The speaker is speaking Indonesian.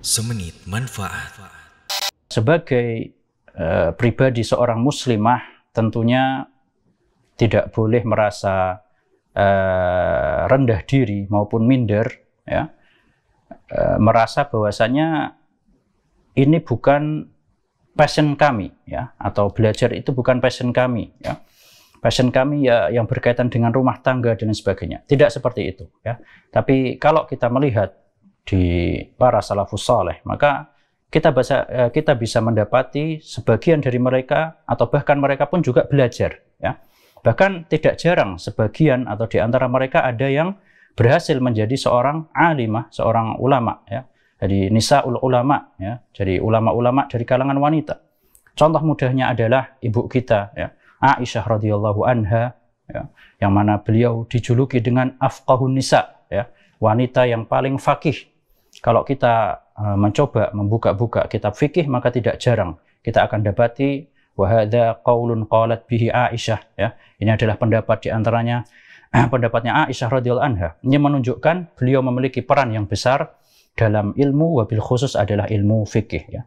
Semenit manfaat. Sebagai uh, pribadi seorang muslimah tentunya tidak boleh merasa uh, rendah diri maupun minder ya. Uh, merasa bahwasanya ini bukan passion kami ya atau belajar itu bukan passion kami ya. Passion kami ya yang berkaitan dengan rumah tangga dan sebagainya. Tidak seperti itu ya. Tapi kalau kita melihat di para salafus saleh, maka kita bisa eh, kita bisa mendapati sebagian dari mereka atau bahkan mereka pun juga belajar ya. Bahkan tidak jarang sebagian atau di antara mereka ada yang berhasil menjadi seorang alimah, seorang ulama ya. Jadi nisaul ulama ya. Jadi ulama-ulama dari kalangan wanita. Contoh mudahnya adalah ibu kita ya, Aisyah radhiyallahu anha ya, yang mana beliau dijuluki dengan afqahun nisa ya, wanita yang paling fakih kalau kita e, mencoba membuka-buka kitab fikih maka tidak jarang kita akan dapati wahada qaulun qalat bihi Aisyah ya. Ini adalah pendapat di antaranya pendapatnya Aisyah radhiyallahu anha. Ini menunjukkan beliau memiliki peran yang besar dalam ilmu wabil khusus adalah ilmu fikih ya.